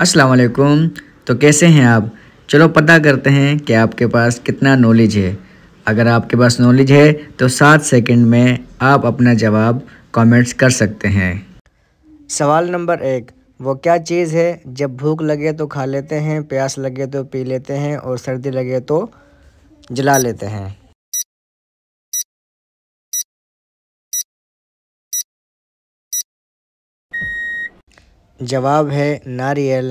अस्सलाम वालेकुम तो कैसे हैं आप चलो पता करते हैं कि आपके पास कितना नॉलेज है अगर आपके पास नॉलेज है तो सात सेकंड में आप अपना जवाब कमेंट्स कर सकते हैं सवाल नंबर एक वो क्या चीज़ है जब भूख लगे तो खा लेते हैं प्यास लगे तो पी लेते हैं और सर्दी लगे तो जला लेते हैं जवाब है नारियल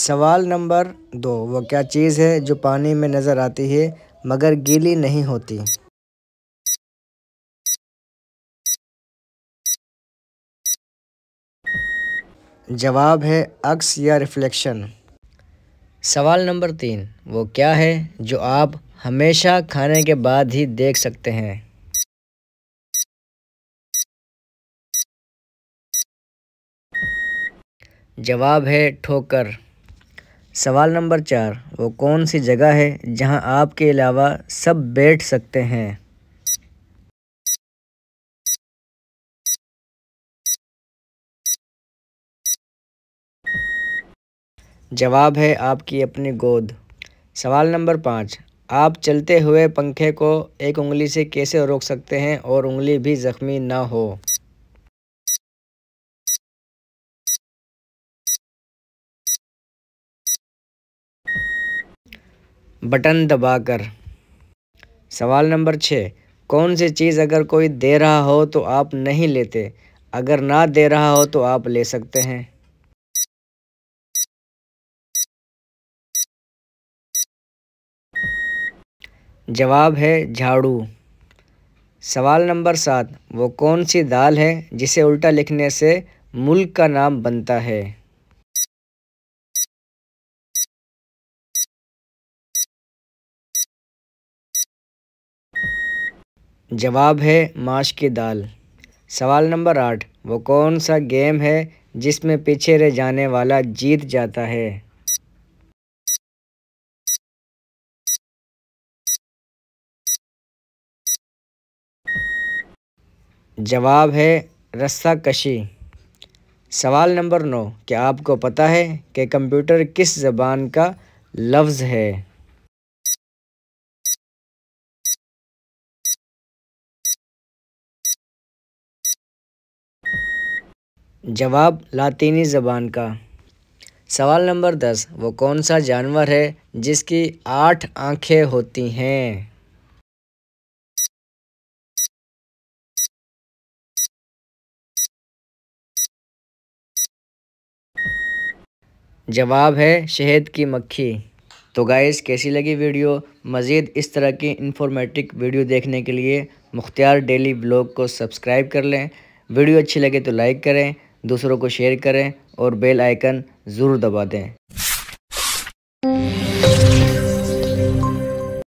सवाल नंबर दो वो क्या चीज़ है जो पानी में नज़र आती है मगर गीली नहीं होती जवाब है अक्स या रिफ्लेक्शन सवाल नंबर तीन वो क्या है जो आप हमेशा खाने के बाद ही देख सकते हैं जवाब है ठोकर सवाल नंबर चार वो कौन सी जगह है जहां आपके अलावा सब बैठ सकते हैं जवाब है आपकी अपनी गोद सवाल नंबर पाँच आप चलते हुए पंखे को एक उंगली से कैसे रोक सकते हैं और उंगली भी ज़ख्मी ना हो बटन दबाकर सवाल नंबर छः कौन सी चीज़ अगर कोई दे रहा हो तो आप नहीं लेते अगर ना दे रहा हो तो आप ले सकते हैं जवाब है झाड़ू सवाल नंबर सात वो कौन सी दाल है जिसे उल्टा लिखने से मुल्क का नाम बनता है जवाब है माश की दाल सवाल नंबर आठ वो कौन सा गेम है जिसमें पीछे रह जाने वाला जीत जाता है जवाब है रस्सा कशी सवाल नंबर नौ क्या आपको पता है कि कंप्यूटर किस जबान का लफ्ज़ है जवाब लातीनी ज़बान का सवाल नंबर दस वो कौन सा जानवर है जिसकी आठ आंखें होती हैं जवाब है शहद की मक्खी तो गाइस कैसी लगी वीडियो मज़ीद इस तरह की इन्फॉर्मेटिव वीडियो देखने के लिए मुख्तियार डेली ब्लॉग को सब्सक्राइब कर लें वीडियो अच्छी लगे तो लाइक करें दूसरों को शेयर करें और बेल आइकन ज़रूर दबा दें